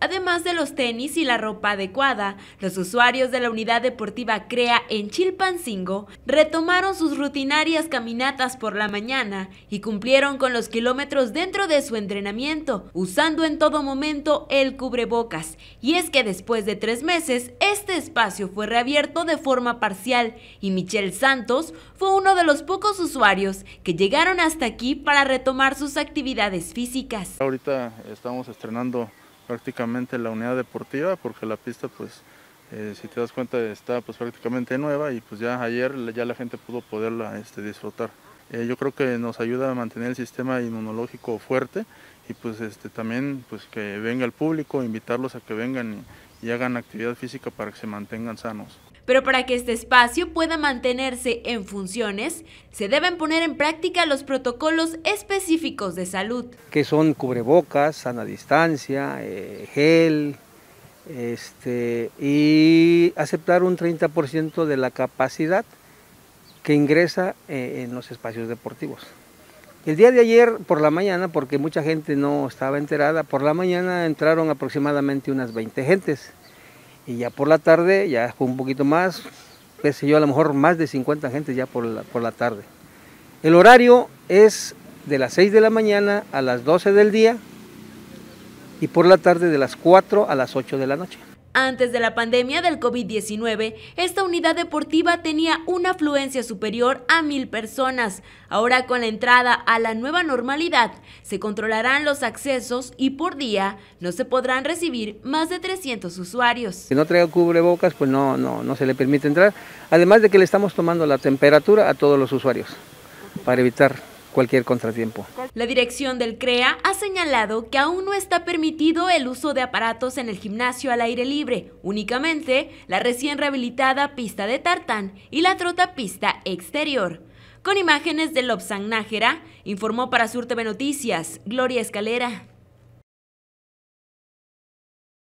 Además de los tenis y la ropa adecuada, los usuarios de la unidad deportiva CREA en Chilpancingo retomaron sus rutinarias caminatas por la mañana y cumplieron con los kilómetros dentro de su entrenamiento, usando en todo momento el cubrebocas. Y es que después de tres meses, este espacio fue reabierto de forma parcial y Michelle Santos fue uno de los pocos usuarios que llegaron hasta aquí para retomar sus actividades físicas. Ahorita estamos estrenando prácticamente la unidad deportiva porque la pista pues eh, si te das cuenta está pues prácticamente nueva y pues ya ayer ya la gente pudo poderla este, disfrutar. Eh, yo creo que nos ayuda a mantener el sistema inmunológico fuerte y pues este, también pues que venga el público, invitarlos a que vengan y hagan actividad física para que se mantengan sanos pero para que este espacio pueda mantenerse en funciones, se deben poner en práctica los protocolos específicos de salud. Que son cubrebocas, sana distancia, eh, gel, este, y aceptar un 30% de la capacidad que ingresa eh, en los espacios deportivos. El día de ayer por la mañana, porque mucha gente no estaba enterada, por la mañana entraron aproximadamente unas 20 gentes. Y ya por la tarde, ya fue un poquito más, qué sé yo, a lo mejor más de 50 gente ya por por la tarde. El horario es de las 6 de la mañana a las 12 del día y por la tarde de las 4 a las 8 de la noche. Antes de la pandemia del COVID-19, esta unidad deportiva tenía una afluencia superior a mil personas. Ahora con la entrada a la nueva normalidad, se controlarán los accesos y por día no se podrán recibir más de 300 usuarios. Si no trae cubrebocas, pues no, no, no se le permite entrar. Además de que le estamos tomando la temperatura a todos los usuarios para evitar cualquier contratiempo. La dirección del CREA ha señalado que aún no está permitido el uso de aparatos en el gimnasio al aire libre, únicamente la recién rehabilitada pista de tartán y la pista exterior. Con imágenes de Lobsang Nájera, informó para TV Noticias Gloria Escalera.